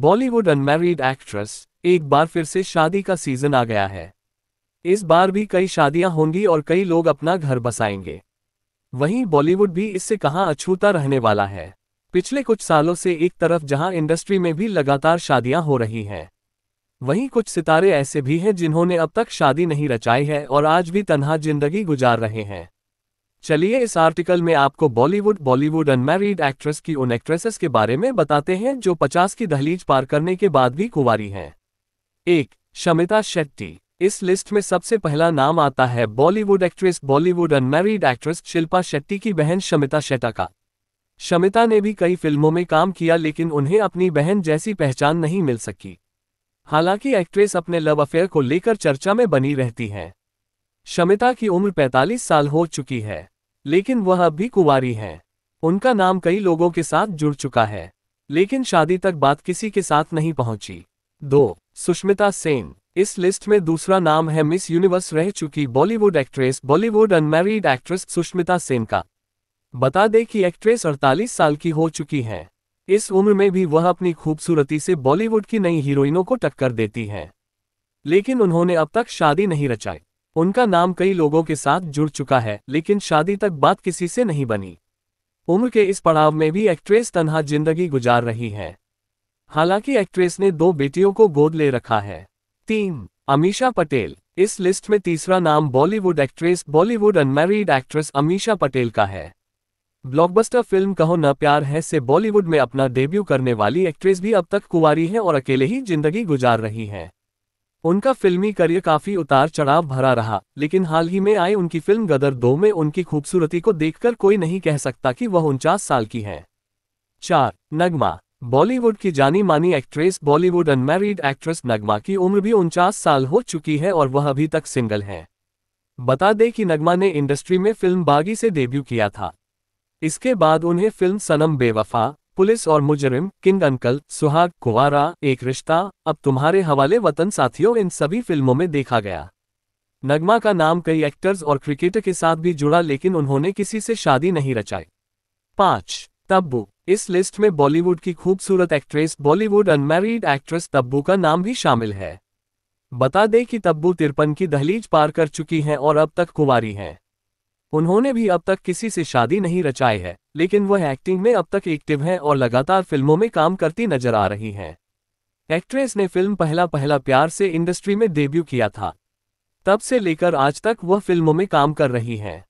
Bollywood unmarried actress एक बार फिर से शादी का सीजन आ गया है इस बार भी कई शादियां होंगी और कई लोग अपना घर बसाएंगे वहीं बॉलीवुड भी इससे कहाँ अछूता रहने वाला है पिछले कुछ सालों से एक तरफ जहां इंडस्ट्री में भी लगातार शादियां हो रही हैं वहीं कुछ सितारे ऐसे भी हैं जिन्होंने अब तक शादी नहीं रचाई है और आज भी तनहा जिंदगी गुजार रहे हैं चलिए इस आर्टिकल में आपको बॉलीवुड बॉलीवुड अनमैरिड एक्ट्रेस की उन एक्ट्रेसेस के बारे में बताते हैं जो 50 की दहलीज पार करने के बाद भी कुंवारी हैं एक शमिता शेट्टी इस लिस्ट में सबसे पहला नाम आता है Bollywood actress Bollywood unmarried actress Shilpa Shetty की बहन शमिता शेट्टा का शमिता ने भी कई फिल्मों में काम किया लेकिन उन्हें अपनी बहन जैसी पहचान नहीं मिल सकी हालांकि एक्ट्रेस अपने लव अफेयर को लेकर चर्चा में बनी रहती हैं शमिता की उम्र 45 साल हो चुकी है लेकिन वह अब भी कुंवारी हैं उनका नाम कई लोगों के साथ जुड़ चुका है लेकिन शादी तक बात किसी के साथ नहीं पहुंची दो सुष्मिता सेन इस लिस्ट में दूसरा नाम है मिस यूनिवर्स रह चुकी Bollywood actress Bollywood unmarried actress Sushmita Sen का बता दें कि एक्ट्रेस 48 साल की हो चुकी हैं इस उम्र में भी वह अपनी खूबसूरती से बॉलीवुड की नई हीरोइनों को टक्कर देती हैं लेकिन उन्होंने अब तक शादी नहीं रचाई उनका नाम कई लोगों के साथ जुड़ चुका है लेकिन शादी तक बात किसी से नहीं बनी उम्र के इस पड़ाव में भी एक्ट्रेस तनहा जिंदगी गुजार रही है हालांकि एक्ट्रेस ने दो बेटियों को गोद ले रखा है तीन अमीशा पटेल इस लिस्ट में तीसरा नाम Bollywood actress Bollywood unmarried actress Ameesha Patel का है ब्लॉकबस्टर फिल्म कहो न प्यार है से बॉलीवुड में अपना डेब्यू करने वाली एक्ट्रेस भी अब तक कुंवारी है और अकेले ही जिंदगी गुजार रही है उनका फिल्मी करियर काफी उतार चढ़ाव भरा रहा लेकिन हाल ही में आई उनकी फिल्म गदर दो में उनकी खूबसूरती को देखकर कोई नहीं कह सकता कि वह उनचास साल की हैं चार नगमा बॉलीवुड की जानी मानी actress Bollywood unmarried actress Nagma की उम्र भी उनचास साल हो चुकी है और वह अभी तक सिंगल हैं बता दें कि नगमा ने इंडस्ट्री में फिल्म बागी से डेब्यू किया था इसके बाद उन्हें फिल्म सनम बेवफा पुलिस और मुजरिम किंग अंकल सुहाग कुवारा एक रिश्ता अब तुम्हारे हवाले वतन साथियों इन सभी फिल्मों में देखा गया नगमा का नाम कई एक्टर्स और क्रिकेटर के साथ भी जुड़ा लेकिन उन्होंने किसी से शादी नहीं रचाई पांच तब्बू इस लिस्ट में बॉलीवुड की खूबसूरत actress Bollywood unmarried actress Tabu का नाम भी शामिल है बता दें कि तब्बू तिरपन की दहलीज पार कर चुकी हैं और अब तक कुंवारी हैं उन्होंने भी अब तक किसी से शादी नहीं रचाई है लेकिन वह एक्टिंग में अब तक एक्टिव हैं और लगातार फिल्मों में काम करती नजर आ रही हैं एक्ट्रेस ने फिल्म पहला पहला प्यार से इंडस्ट्री में डेब्यू किया था तब से लेकर आज तक वह फिल्मों में काम कर रही हैं